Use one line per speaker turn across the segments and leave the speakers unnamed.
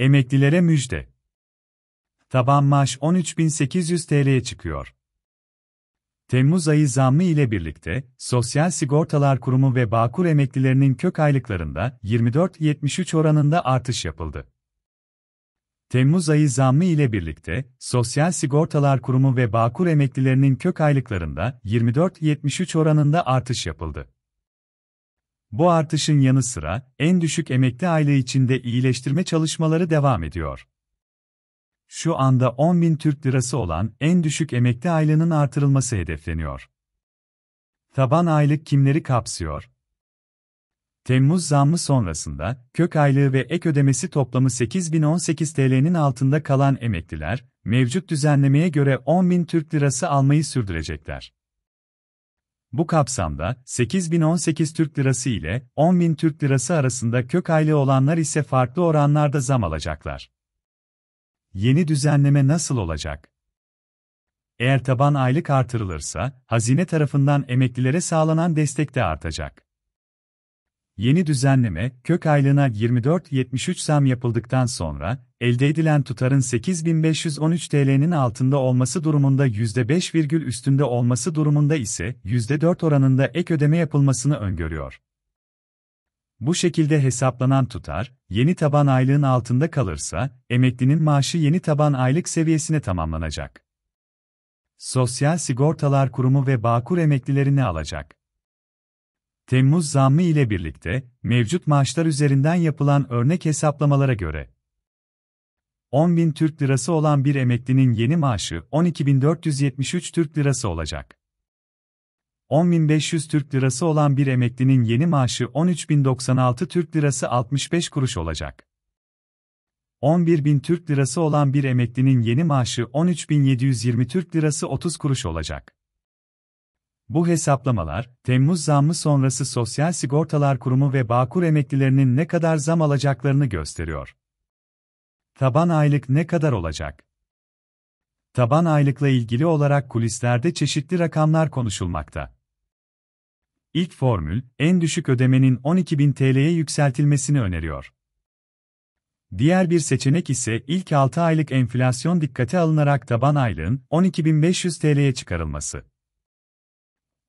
Emeklilere müjde. Taban maaş 13.800 TL'ye çıkıyor. Temmuz ayı zammı ile birlikte, Sosyal Sigortalar Kurumu ve Bağkur emeklilerinin kök aylıklarında 24.73 oranında artış yapıldı. Temmuz ayı zammı ile birlikte, Sosyal Sigortalar Kurumu ve Bağkur emeklilerinin kök aylıklarında 24.73 oranında artış yapıldı. Bu artışın yanı sıra, en düşük emekli aile içinde iyileştirme çalışmaları devam ediyor. Şu anda 10 bin Türk lirası olan en düşük emekli ailenin artırılması hedefleniyor. Taban aylık kimleri kapsıyor? Temmuz zammı sonrasında, kök aylığı ve ek ödemesi toplamı 8018 TL'nin altında kalan emekliler, mevcut düzenlemeye göre 10.000 Türk lirası almayı sürdürecekler. Bu kapsamda 8018 Türk Lirası ile 10000 Türk Lirası arasında kök aile olanlar ise farklı oranlarda zam alacaklar. Yeni düzenleme nasıl olacak? Eğer taban aylık artırılırsa, hazine tarafından emeklilere sağlanan destek de artacak. Yeni düzenleme, kök aylığına 73 zam yapıldıktan sonra, elde edilen tutarın 8513 TL'nin altında olması durumunda %5, virgül üstünde olması durumunda ise %4 oranında ek ödeme yapılmasını öngörüyor. Bu şekilde hesaplanan tutar, yeni taban aylığın altında kalırsa, emeklinin maaşı yeni taban aylık seviyesine tamamlanacak. Sosyal Sigortalar Kurumu ve Bağkur emeklilerini alacak. Temmuz zammı ile birlikte, mevcut maaşlar üzerinden yapılan örnek hesaplamalara göre, 10.000 Türk Lirası olan bir emeklinin yeni maaşı 12.473 Türk Lirası olacak. 10.500 Türk Lirası olan bir emeklinin yeni maaşı 13.096 Türk Lirası 65 kuruş olacak. 11.000 Türk Lirası olan bir emeklinin yeni maaşı 13.720 Türk Lirası 30 kuruş olacak. Bu hesaplamalar, Temmuz zammı sonrası Sosyal Sigortalar Kurumu ve Bağkur emeklilerinin ne kadar zam alacaklarını gösteriyor. Taban aylık ne kadar olacak? Taban aylıkla ilgili olarak kulislerde çeşitli rakamlar konuşulmakta. İlk formül, en düşük ödemenin 12.000 TL'ye yükseltilmesini öneriyor. Diğer bir seçenek ise ilk 6 aylık enflasyon dikkate alınarak taban aylığın 12.500 TL'ye çıkarılması.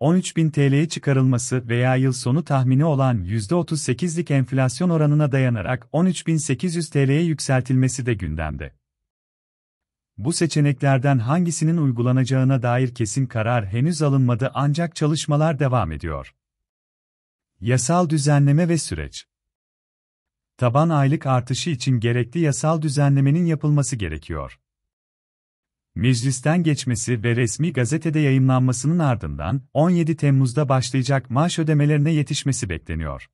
13.000 TL'ye çıkarılması veya yıl sonu tahmini olan %38'lik enflasyon oranına dayanarak 13.800 TL'ye yükseltilmesi de gündemde. Bu seçeneklerden hangisinin uygulanacağına dair kesin karar henüz alınmadı ancak çalışmalar devam ediyor. Yasal düzenleme ve süreç Taban aylık artışı için gerekli yasal düzenlemenin yapılması gerekiyor meclisten geçmesi ve resmi gazetede yayınlanmasının ardından 17 Temmuz'da başlayacak maaş ödemelerine yetişmesi bekleniyor.